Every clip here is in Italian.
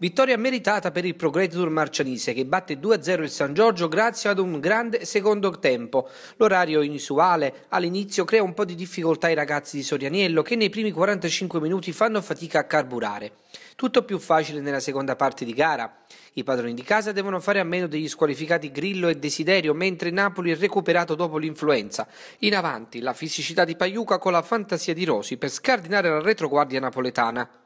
Vittoria meritata per il Progredur Marcianise che batte 2-0 il San Giorgio grazie ad un grande secondo tempo. L'orario inusuale all'inizio crea un po' di difficoltà ai ragazzi di Sorianiello che nei primi 45 minuti fanno fatica a carburare. Tutto più facile nella seconda parte di gara. I padroni di casa devono fare a meno degli squalificati Grillo e Desiderio mentre Napoli è recuperato dopo l'influenza. In avanti la fisicità di Paiuca con la fantasia di Rosi per scardinare la retroguardia napoletana.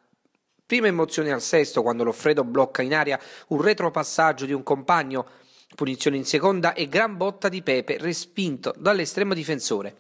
Prima emozione al sesto quando Loffredo blocca in aria un retropassaggio di un compagno, punizione in seconda e gran botta di Pepe respinto dall'estremo difensore.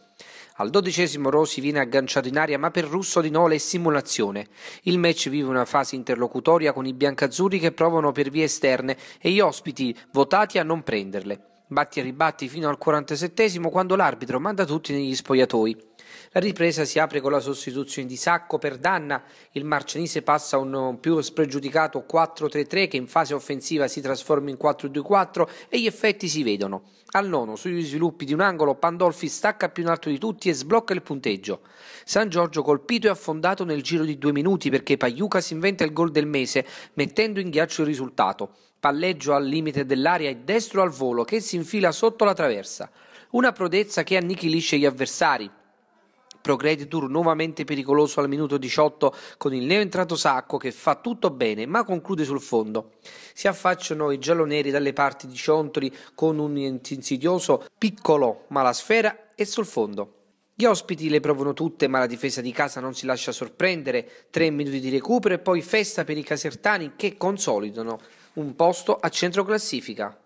Al dodicesimo Rosi viene agganciato in aria ma per Russo di Nole è simulazione. Il match vive una fase interlocutoria con i biancazzurri che provano per vie esterne e gli ospiti votati a non prenderle batti e ribatti fino al 47 quando l'arbitro manda tutti negli spogliatoi. La ripresa si apre con la sostituzione di Sacco per Danna, il marcenise passa a un più spregiudicato 4-3-3 che in fase offensiva si trasforma in 4-2-4 e gli effetti si vedono. Al nono, sugli sviluppi di un angolo, Pandolfi stacca più in alto di tutti e sblocca il punteggio. San Giorgio colpito e affondato nel giro di due minuti perché Pagliuca si inventa il gol del mese mettendo in ghiaccio il risultato palleggio al limite dell'aria e destro al volo che si infila sotto la traversa. Una prodezza che annichilisce gli avversari, Progreditur nuovamente pericoloso al minuto 18 con il neo entrato Sacco che fa tutto bene ma conclude sul fondo. Si affacciano i gialloneri dalle parti di Ciontoli con un insidioso piccolo ma la sfera è sul fondo. Gli ospiti le provano tutte, ma la difesa di casa non si lascia sorprendere. Tre minuti di recupero e poi festa per i casertani che consolidano un posto a centro classifica.